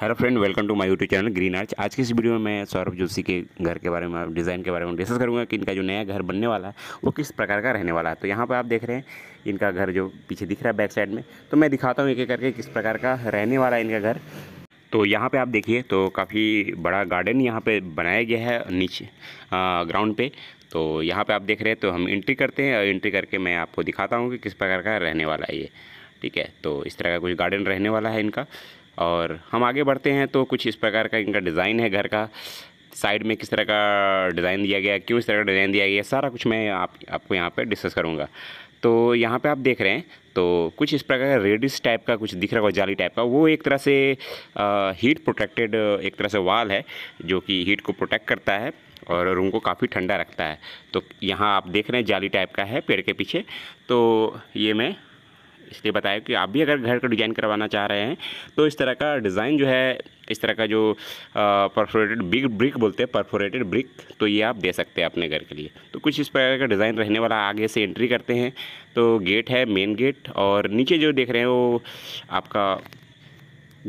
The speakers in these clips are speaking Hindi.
hello friend welcome to my YouTube channel green arch आज की इस वीडियो में मैं सौरभ जोशी के घर के बारे में डिज़ाइन के बारे में डिस्कस करूंगा कि इनका जो नया घर बनने वाला है वो किस प्रकार का रहने वाला है तो यहाँ पर आप देख रहे हैं इनका घर जो पीछे दिख रहा है बैक साइड में तो मैं दिखाता हूँ एक एक करके किस प्रकार का रहने वाला है इनका घर तो यहाँ पर आप देखिए तो काफ़ी बड़ा गार्डन यहाँ पर बनाया गया है नीचे ग्राउंड पे तो यहाँ पर आप देख रहे हैं तो हम एंट्री करते हैं और एंट्री करके मैं आपको दिखाता हूँ कि किस प्रकार का रहने वाला है ये ठीक है तो इस तरह का कुछ गार्डन रहने वाला है इनका और हम आगे बढ़ते हैं तो कुछ इस प्रकार का इनका डिज़ाइन है घर का साइड में किस तरह का डिज़ाइन दिया गया क्यों इस तरह का डिज़ाइन दिया गया सारा कुछ मैं आप आपको यहाँ पर डिस्कस करूँगा तो यहाँ पे आप देख रहे हैं तो कुछ इस प्रकार का रेडिस टाइप का कुछ दिख रहा होगा जाली टाइप का वो एक तरह से आ, हीट प्रोटेक्टेड एक तरह से वाल है जो कि हीट को प्रोटेक्ट करता है और रूम को काफ़ी ठंडा रखता है तो यहाँ आप देख रहे हैं जाली टाइप का है पेड़ के पीछे तो ये मैं इसलिए बताया कि आप भी अगर घर का डिज़ाइन करवाना चाह रहे हैं तो इस तरह का डिज़ाइन जो है इस तरह का जो परफोरेटेड बिग ब्रिक बोलते हैं परफोरेटेड ब्रिक तो ये आप दे सकते हैं अपने घर के लिए तो कुछ इस प्रकार का डिज़ाइन रहने वाला आगे से एंट्री करते हैं तो गेट है मेन गेट और नीचे जो देख रहे हैं वो आपका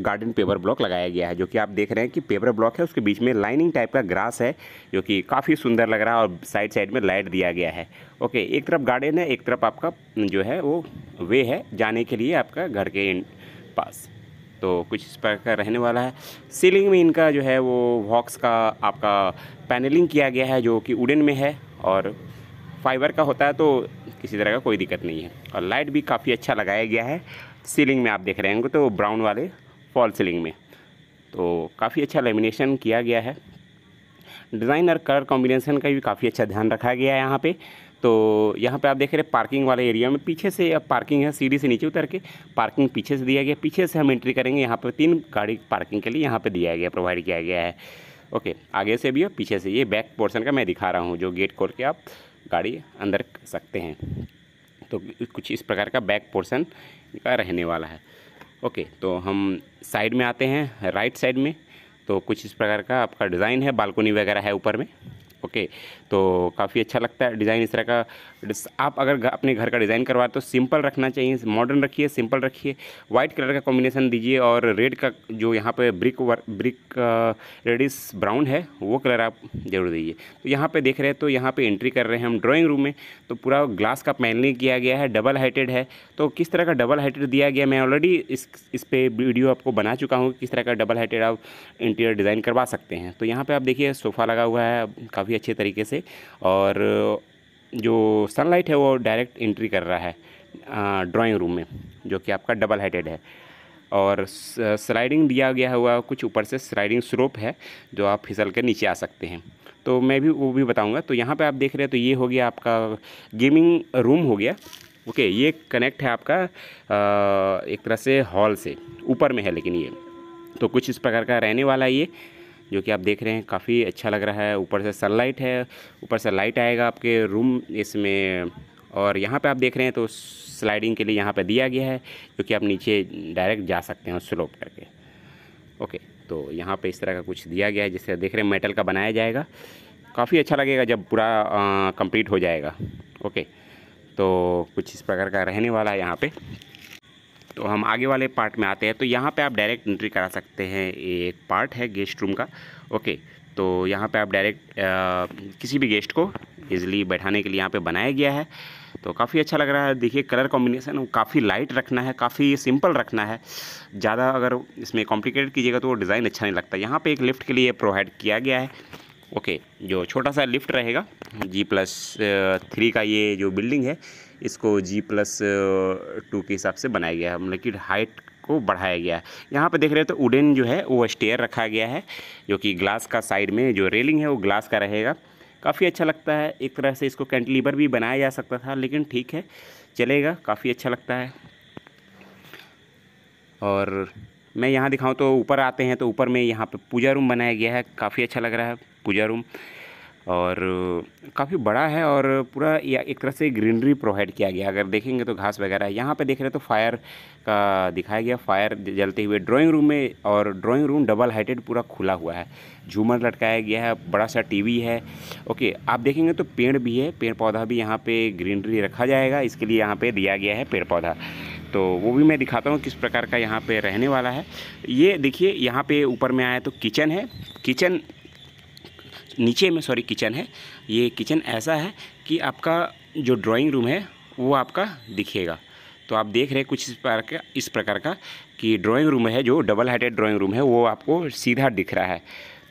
गार्डन पेपर ब्लॉक लगाया गया है जो कि आप देख रहे हैं कि पेपर ब्लॉक है उसके बीच में लाइनिंग टाइप का ग्रास है जो कि काफ़ी सुंदर लग रहा है और साइड साइड में लाइट दिया गया है ओके एक तरफ गार्डन है एक तरफ आपका जो है वो वे है जाने के लिए आपका घर के पास तो कुछ इस प्रकार का रहने वाला है सीलिंग में इनका जो है वो वॉक्स का आपका पैनलिंग किया गया है जो कि उडन में है और फाइबर का होता है तो किसी तरह का कोई दिक्कत नहीं है और लाइट भी काफ़ी अच्छा लगाया गया है सीलिंग में आप देख रहे होंगे तो ब्राउन वाले फॉल सीलिंग में तो काफ़ी अच्छा लेमिनेशन किया गया है डिज़ाइन और कलर कॉम्बिनेशन का भी काफ़ी अच्छा ध्यान रखा गया है यहाँ पे तो यहाँ पे आप देख रहे हैं पार्किंग वाले एरिया में पीछे से अब पार्किंग है सीढ़ी से नीचे उतर के पार्किंग पीछे से दिया गया पीछे से हम एंट्री करेंगे यहाँ पर तीन गाड़ी पार्किंग के लिए यहाँ पर दिया गया प्रोवाइड किया गया है ओके आगे से भी और पीछे से ये बैक पोर्सन का मैं दिखा रहा हूँ जो गेट खोल के आप गाड़ी अंदर सकते हैं तो कुछ इस प्रकार का बैक पोर्सन का रहने वाला है ओके तो हम साइड में आते हैं राइट साइड में तो कुछ इस प्रकार का आपका डिज़ाइन है बालकोनी वगैरह है ऊपर में ओके तो काफ़ी अच्छा लगता है डिज़ाइन इस तरह का आप अगर अपने घर का डिज़ाइन करवा तो सिंपल रखना चाहिए मॉडर्न रखिए सिंपल रखिए वाइट कलर का कॉम्बिनेशन दीजिए और रेड का जो यहाँ पे brick work brick reddish brown है वो कलर आप जरूर दीजिए तो यहाँ पे देख रहे हैं तो यहाँ पे एंट्री कर रहे हैं हम ड्राइंग रूम में तो पूरा ग्लास का पैनलिंग किया गया है डबल हाइटेड है तो किस तरह का डबल हाइटेड दिया गया मैं ऑलरेडी इस इस पर वीडियो आपको बना चुका हूँ किस तरह का डबल हाइटेड आप इंटीरियर डिज़ाइन करवा सकते हैं तो यहाँ पर आप देखिए सोफ़ा लगा हुआ है काफ़ी काफ़ी अच्छे तरीके से और जो सनलाइट है वो डायरेक्ट इंट्री कर रहा है ड्राइंग रूम में जो कि आपका डबल हेडेड है और स्लाइडिंग दिया गया हुआ कुछ ऊपर से स्लाइडिंग स्लोप है जो आप फिसल कर नीचे आ सकते हैं तो मैं भी वो भी बताऊंगा तो यहाँ पे आप देख रहे हैं तो ये हो गया आपका गेमिंग रूम हो गया ओके ये कनेक्ट है आपका एक तरह से हॉल से ऊपर में है लेकिन ये तो कुछ इस प्रकार का रहने वाला ये जो कि आप देख रहे हैं काफ़ी अच्छा लग रहा है ऊपर से सनलाइट है ऊपर से लाइट आएगा आपके रूम इसमें और यहाँ पे आप देख रहे हैं तो स्लाइडिंग के लिए यहाँ पे दिया गया है जो कि आप नीचे डायरेक्ट जा सकते हैं स्लोप करके ओके तो यहाँ पे इस तरह का कुछ दिया गया है जिससे देख रहे हैं मेटल का बनाया जाएगा काफ़ी अच्छा लगेगा जब पूरा कंप्लीट हो जाएगा ओके तो कुछ इस प्रकार का रहने वाला है यहाँ पर तो हम आगे वाले पार्ट में आते हैं तो यहाँ पे आप डायरेक्ट एंट्री करा सकते हैं ये एक पार्ट है गेस्ट रूम का ओके तो यहाँ पे आप डायरेक्ट किसी भी गेस्ट को ईज़िली बैठाने के लिए यहाँ पे बनाया गया है तो काफ़ी अच्छा लग रहा है देखिए कलर कॉम्बिनेसन काफ़ी लाइट रखना है काफ़ी सिंपल रखना है ज़्यादा अगर इसमें कॉम्प्लिकेटेड कीजिएगा तो वो डिज़ाइन अच्छा नहीं लगता यहाँ पर एक लिफ्ट के लिए प्रोवाइड किया गया है ओके जो छोटा सा लिफ्ट रहेगा जी प्लस थ्री का ये जो बिल्डिंग है इसको जी प्लस टू के हिसाब से बनाया गया है मतलब कि हाइट को बढ़ाया गया है यहाँ पर देख रहे हो तो उडेन जो है वो स्टेयर रखा गया है जो कि ग्लास का साइड में जो रेलिंग है वो ग्लास का रहेगा काफ़ी अच्छा लगता है एक तरह से इसको कैंटिलीवर भी बनाया जा सकता था लेकिन ठीक है चलेगा काफ़ी अच्छा लगता है और मैं यहाँ दिखाऊँ तो ऊपर आते हैं तो ऊपर में यहाँ पे पूजा रूम बनाया गया है काफ़ी अच्छा लग रहा है पूजा रूम और काफ़ी बड़ा है और पूरा एक तरह से ग्रीनरी प्रोवाइड किया गया अगर देखेंगे तो घास वगैरह यहाँ पे देख रहे तो फायर का दिखाया गया फायर जलते हुए ड्राइंग रूम में और ड्राइंग रूम डबल हाइटेड पूरा खुला हुआ है झूमर लटकाया गया है बड़ा सा टीवी है ओके आप देखेंगे तो पेड़ भी है पेड़ पौधा भी यहाँ पर ग्रीनरी रखा जाएगा इसके लिए यहाँ पर दिया गया है पेड़ पौधा तो वो भी मैं दिखाता हूँ किस प्रकार का यहाँ पे रहने वाला है ये देखिए यहाँ पे ऊपर में आया तो किचन है किचन नीचे में सॉरी किचन है ये किचन ऐसा है कि आपका जो ड्राइंग रूम है वो आपका दिखेगा तो आप देख रहे हैं कुछ इस प्रकार का इस प्रकार का कि ड्राइंग रूम है जो डबल हाइटेड ड्राइंग रूम है वो आपको सीधा दिख रहा है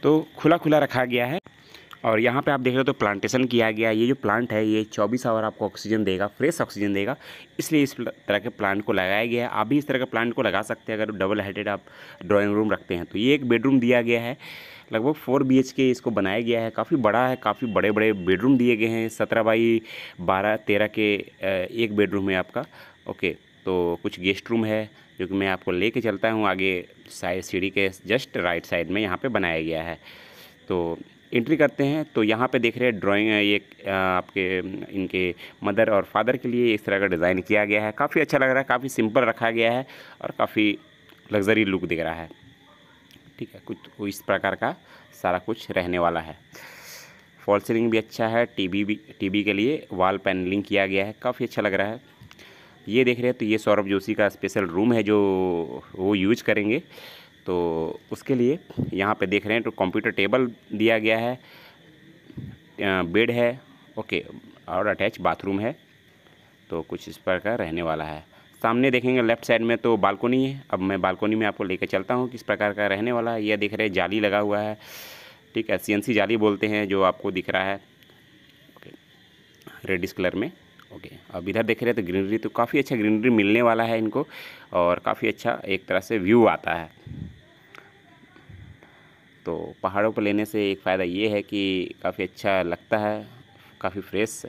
तो खुला खुला रखा गया है और यहाँ पे आप देख रहे हो तो प्लांटेशन किया गया ये जो प्लांट है ये 24 आवर आपको ऑक्सीजन देगा फ्रेश ऑक्सीजन देगा इसलिए इस तरह के प्लांट को लगाया गया है आप भी इस तरह के प्लांट को लगा सकते हैं अगर डबल हेडेड आप ड्राइंग रूम रखते हैं तो ये एक बेडरूम दिया गया है लगभग फोर बी के इसको बनाया गया है काफ़ी बड़ा है काफ़ी बड़े बड़े बेडरूम दिए गए हैं सत्रह बाई बारह तेरह के एक बेडरूम है आपका ओके तो कुछ गेस्ट रूम है जो कि मैं आपको ले चलता हूँ आगे साइड सीढ़ी के जस्ट राइट साइड में यहाँ पर बनाया गया है तो एंट्री करते हैं तो यहाँ पे देख रहे हैं ड्राइंग ये आपके इनके मदर और फादर के लिए इस तरह का डिज़ाइन किया गया है काफ़ी अच्छा लग रहा है काफ़ी सिंपल रखा गया है और काफ़ी लग्जरी लुक दिख रहा है ठीक है कुछ तो इस प्रकार का सारा कुछ रहने वाला है फॉल सीलिंग भी अच्छा है टीवी भी टीवी के लिए वॉल पैनलिंग किया गया है काफ़ी अच्छा लग रहा है ये देख रहे हैं तो ये सौरभ जोशी का स्पेशल रूम है जो वो यूज करेंगे तो उसके लिए यहाँ पे देख रहे हैं तो कंप्यूटर टेबल दिया गया है बेड है ओके और अटैच बाथरूम है तो कुछ इस प्रकार रहने वाला है सामने देखेंगे लेफ्ट साइड में तो बालकोनी है अब मैं बालकोनी में आपको लेकर चलता हूँ किस प्रकार का रहने वाला है यह देख रहे जाली लगा हुआ है ठीक है सी जाली बोलते हैं जो आपको दिख रहा है ओके रेडिस कलर में ओके अब इधर देख रहे हैं तो ग्रीनरी तो काफ़ी अच्छा ग्रीनरी मिलने वाला है इनको और काफ़ी अच्छा एक तरह से व्यू आता है तो पहाड़ों पर लेने से एक फ़ायदा ये है कि काफ़ी अच्छा लगता है काफ़ी फ्रेश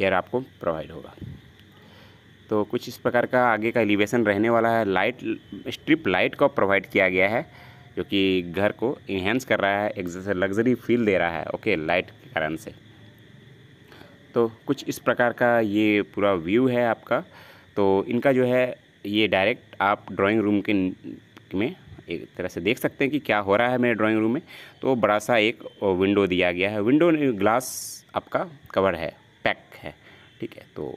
एयर आपको प्रोवाइड होगा तो कुछ इस प्रकार का आगे का एलिवेशन रहने वाला है लाइट स्ट्रिप लाइट का प्रोवाइड किया गया है जो कि घर को इन्हेंस कर रहा है एक जैसे लग्जरी फील दे रहा है ओके लाइट के कारण से तो कुछ इस प्रकार का ये पूरा व्यू है आपका तो इनका जो है ये डायरेक्ट आप ड्राइंग रूम के में एक तरह से देख सकते हैं कि क्या हो रहा है मेरे ड्राइंग रूम में तो बड़ा सा एक विंडो दिया गया है विंडो ग्लास आपका कवर है पैक है ठीक है तो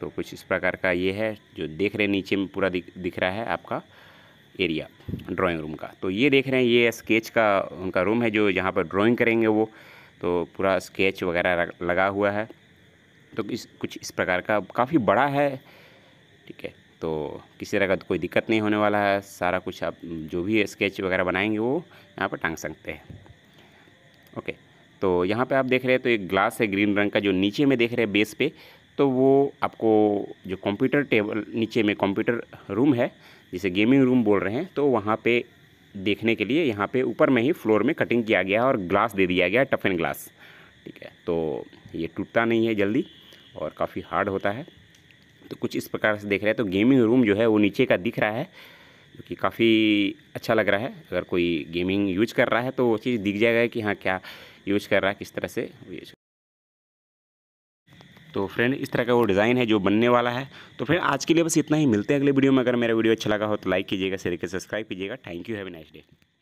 तो कुछ इस प्रकार का ये है जो देख रहे हैं नीचे में पूरा दिख दिख रहा है आपका एरिया ड्राइंग रूम का तो ये देख रहे हैं ये स्केच का उनका रूम है जो यहाँ पर ड्राइंग करेंगे वो तो पूरा स्केच वगैरह लगा हुआ है तो इस कुछ इस प्रकार का काफ़ी बड़ा है ठीक है तो किसी तरह का तो कोई दिक्कत नहीं होने वाला है सारा कुछ आप जो भी स्केच वगैरह बनाएंगे वो यहाँ पर टांग सकते हैं ओके तो यहाँ पे आप देख रहे हैं तो एक ग्लास है ग्रीन रंग का जो नीचे में देख रहे हैं बेस पे तो वो आपको जो कंप्यूटर टेबल नीचे में कंप्यूटर रूम है जिसे गेमिंग रूम बोल रहे हैं तो वहाँ पे देखने के लिए यहाँ पे ऊपर में ही फ्लोर में कटिंग किया गया है और ग्लास दे दिया गया है टफन ग्लास ठीक है तो ये टूटता नहीं है जल्दी और काफ़ी हार्ड होता है तो कुछ इस प्रकार से देख रहे हैं तो गेमिंग रूम जो है वो नीचे का दिख रहा है जो कि काफ़ी अच्छा लग रहा है अगर कोई गेमिंग यूज कर रहा है तो वो चीज़ दिख जाएगा कि हाँ क्या यूज कर रहा है किस तरह से यूज तो फ्रेंड इस तरह का वो डिज़ाइन है जो बनने वाला है तो फ्रेंड आज के लिए बस इतना ही मिलते हैं अगले वीडियो में अगर मेरा वीडियो अच्छा लगा हो तो लाइक कीजिएगा शेयर के सब्सक्राइब कीजिएगा thank you have a nice day